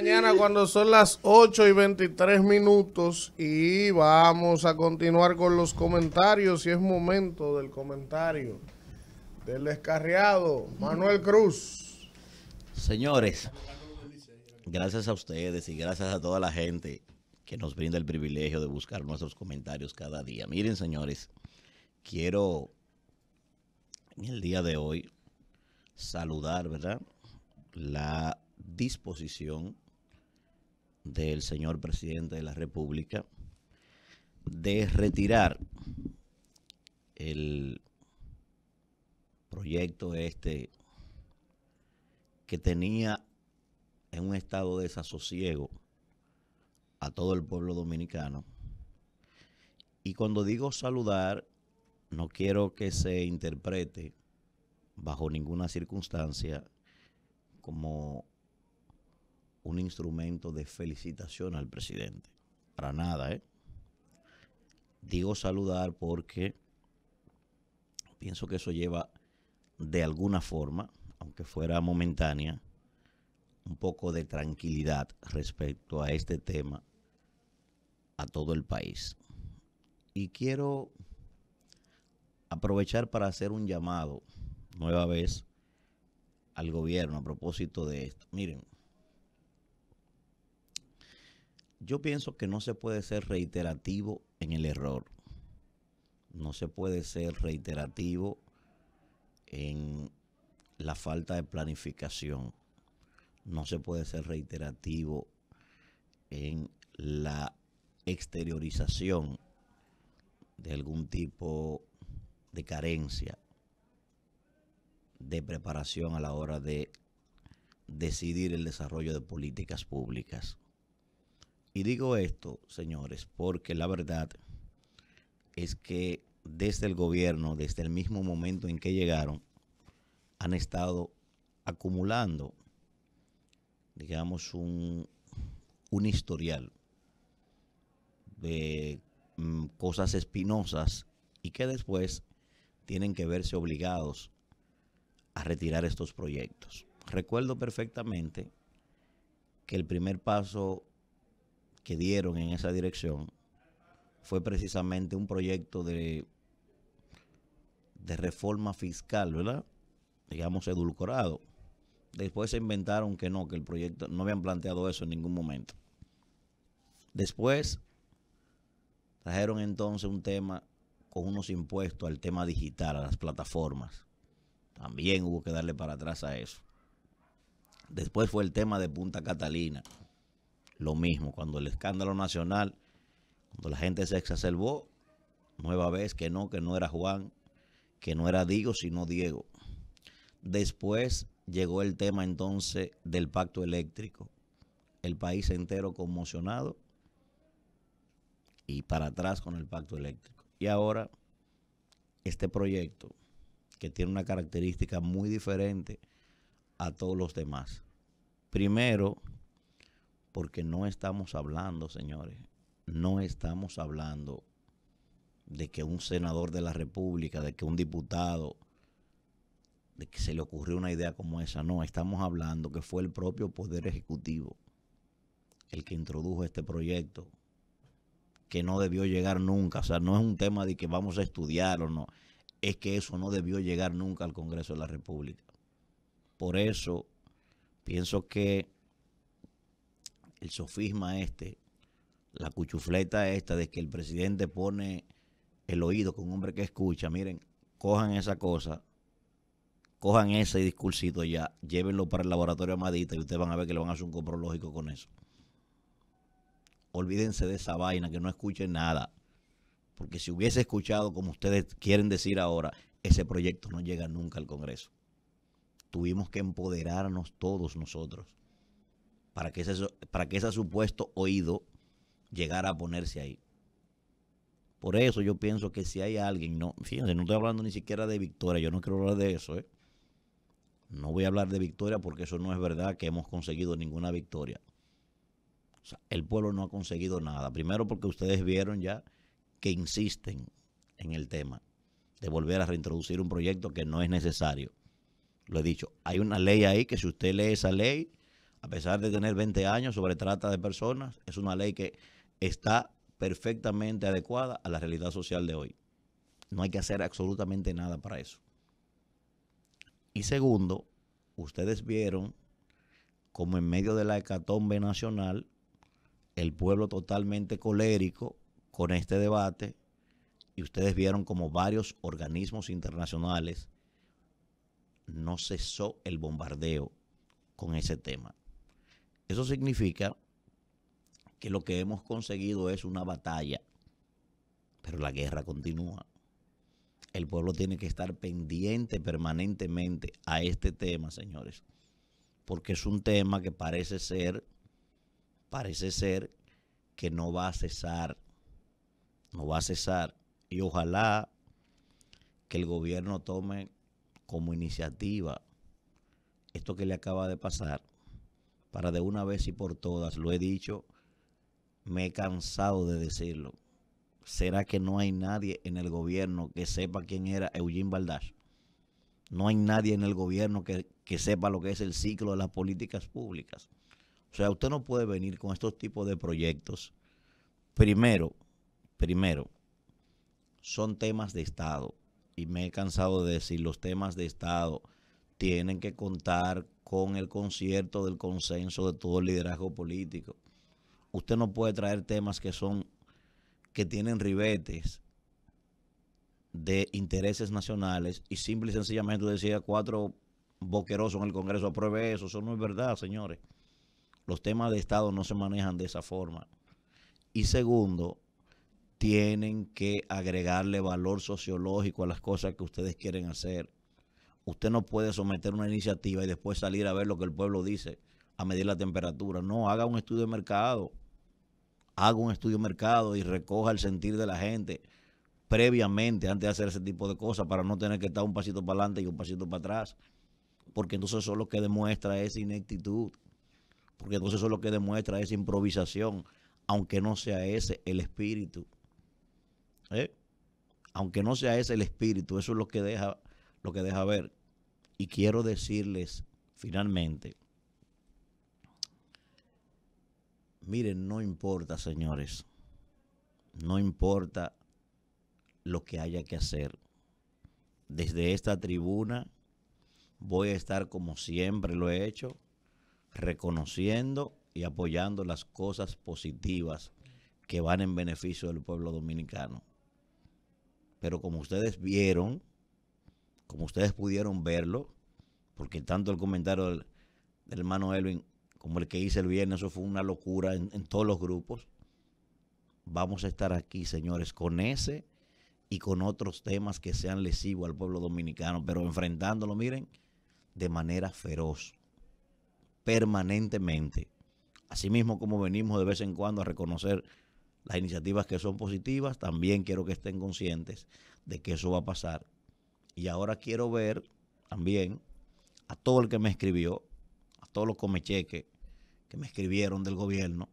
mañana cuando son las 8 y 23 minutos y vamos a continuar con los comentarios y es momento del comentario del descarriado Manuel Cruz. Señores, gracias a ustedes y gracias a toda la gente que nos brinda el privilegio de buscar nuestros comentarios cada día. Miren, señores, quiero en el día de hoy saludar, ¿verdad? La disposición del señor presidente de la República de retirar el proyecto este que tenía en un estado de desasosiego a todo el pueblo dominicano. Y cuando digo saludar, no quiero que se interprete bajo ninguna circunstancia como un instrumento de felicitación al presidente. Para nada, ¿eh? Digo saludar porque pienso que eso lleva de alguna forma, aunque fuera momentánea, un poco de tranquilidad respecto a este tema a todo el país. Y quiero aprovechar para hacer un llamado nueva vez al gobierno a propósito de esto. Miren, yo pienso que no se puede ser reiterativo en el error. No se puede ser reiterativo en la falta de planificación. No se puede ser reiterativo en la exteriorización de algún tipo de carencia de preparación a la hora de decidir el desarrollo de políticas públicas. Y digo esto, señores, porque la verdad es que desde el gobierno, desde el mismo momento en que llegaron, han estado acumulando, digamos, un, historial de mm, cosas espinosas y que después tienen que verse obligados a retirar estos proyectos. Recuerdo perfectamente que el primer paso que dieron en esa dirección fue precisamente un proyecto de, de reforma fiscal, ¿verdad? Digamos, edulcorado. Después se inventaron que no, que el proyecto, no habían planteado eso en ningún momento. Después trajeron entonces un tema con unos impuestos al tema digital, a las plataformas. También hubo que darle para atrás a eso. Después fue el tema de Punta Catalina lo mismo. Cuando el escándalo nacional, cuando la gente se exacerbó, nueva vez que no, que no era Juan, que no era Diego, sino Diego. Después llegó el tema entonces del pacto eléctrico. El país entero conmocionado y para atrás con el pacto eléctrico. Y ahora este proyecto que tiene una característica muy diferente a todos los demás. Primero, porque no estamos hablando, señores, no estamos hablando de que un senador de la República, de que un diputado, de que se le ocurrió una idea como esa. No, estamos hablando que fue el propio Poder Ejecutivo el que introdujo este proyecto, que no debió llegar nunca. O sea, no es un tema de que vamos a estudiar o no. Es que eso no debió llegar nunca al Congreso de la República. Por eso pienso que el sofisma este, la cuchufleta esta de que el presidente pone el oído con un hombre que escucha, miren, cojan esa cosa, cojan ese discursito ya, llévenlo para el laboratorio Amadita y ustedes van a ver que le van a hacer un compro lógico con eso. Olvídense de esa vaina, que no escuchen nada. Porque si hubiese escuchado, como ustedes quieren decir ahora, ese proyecto no llega nunca al Congreso. Tuvimos que empoderarnos todos nosotros para que, ese, para que ese supuesto oído llegara a ponerse ahí. Por eso yo pienso que si hay alguien, no, fíjense, no estoy hablando ni siquiera de victoria, yo no quiero hablar de eso, ¿eh? No voy a hablar de victoria porque eso no es verdad que hemos conseguido ninguna victoria. el pueblo no ha conseguido nada. Primero porque ustedes vieron ya que insisten en el tema de volver a reintroducir un proyecto que no es necesario. Lo he dicho, hay una ley ahí que si usted lee esa ley, a pesar de tener 20 años sobre trata de personas, es una ley que está perfectamente adecuada a la realidad social de hoy. No hay que hacer absolutamente nada para eso. Y segundo, ustedes vieron como en medio de la hecatombe nacional, el pueblo totalmente colérico con este debate, y ustedes vieron como varios organismos internacionales no cesó el bombardeo con ese tema. Eso significa que lo que hemos conseguido es una batalla, pero la guerra continúa. El pueblo tiene que estar pendiente permanentemente a este tema, señores, porque es un tema que parece ser, parece ser que no va a cesar, no va a cesar. Y ojalá que el gobierno tome como iniciativa esto que le acaba de pasar para de una vez y por todas, lo he dicho, me he cansado de decirlo. ¿Será que no hay nadie en el gobierno que sepa quién era Eugene Baldas No hay nadie en el gobierno que, que sepa lo que es el ciclo de las políticas públicas. O sea, usted no puede venir con estos tipos de proyectos. Primero, primero, son temas de Estado. Y me he cansado de decir, los temas de Estado tienen que contar con el concierto del consenso de todo el liderazgo político. Usted no puede traer temas que son que tienen ribetes de intereses nacionales y simple y sencillamente decía cuatro boquerosos en el Congreso apruebe eso. Eso no es verdad, señores. Los temas de Estado no se manejan de esa forma. Y segundo, tienen que agregarle valor sociológico a las cosas que ustedes quieren hacer. Usted no puede someter una iniciativa y después salir a ver lo que el pueblo dice, a medir la temperatura. No, haga un estudio de mercado. Haga un estudio de mercado y recoja el sentir de la gente previamente antes de hacer ese tipo de cosas para no tener que estar un pasito para adelante y un pasito para atrás. Porque entonces eso es lo que demuestra esa ineptitud. Porque entonces eso es lo que demuestra esa improvisación, aunque no sea ese el espíritu. ¿Eh? Aunque no sea ese el espíritu, eso es lo que deja, lo que deja ver. Y quiero decirles finalmente, miren, no importa, señores, no importa lo que haya que hacer. Desde esta tribuna voy a estar como siempre lo he hecho, reconociendo y apoyando las cosas positivas que van en beneficio del pueblo dominicano. Pero como ustedes vieron, como ustedes pudieron verlo, porque tanto el comentario del, hermano Elvin como el que hice el viernes, eso fue una locura en, en todos los grupos. Vamos a estar aquí, señores, con ese y con otros temas que sean lesivos al pueblo dominicano, pero enfrentándolo, miren, de manera feroz, permanentemente. Asimismo como venimos de vez en cuando a reconocer las iniciativas que son positivas, también quiero que estén conscientes de que eso va a pasar y ahora quiero ver también a todo el que me escribió, a todos los comecheques que me escribieron del gobierno,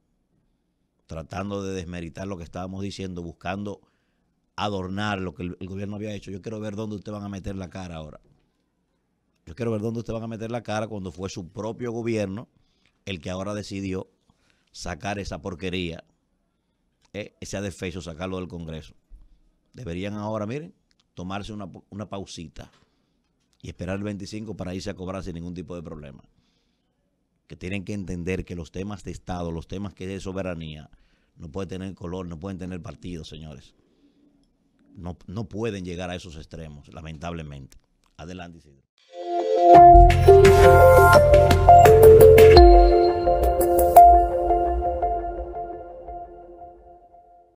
tratando de desmeritar lo que estábamos diciendo, buscando adornar lo que el, gobierno había hecho. Yo quiero ver dónde ustedes van a meter la cara ahora. Yo quiero ver dónde ustedes van a meter la cara cuando fue su propio gobierno el que ahora decidió sacar esa porquería, eh, ese adefeso, sacarlo del Congreso. Deberían ahora, miren, tomarse una, una pausita y esperar el 25 para irse a cobrar sin ningún tipo de problema. Que tienen que entender que los temas de Estado, los temas que es de soberanía, no pueden tener color, no pueden tener partido, señores. No, no pueden llegar a esos extremos, lamentablemente. Adelante, Isidro.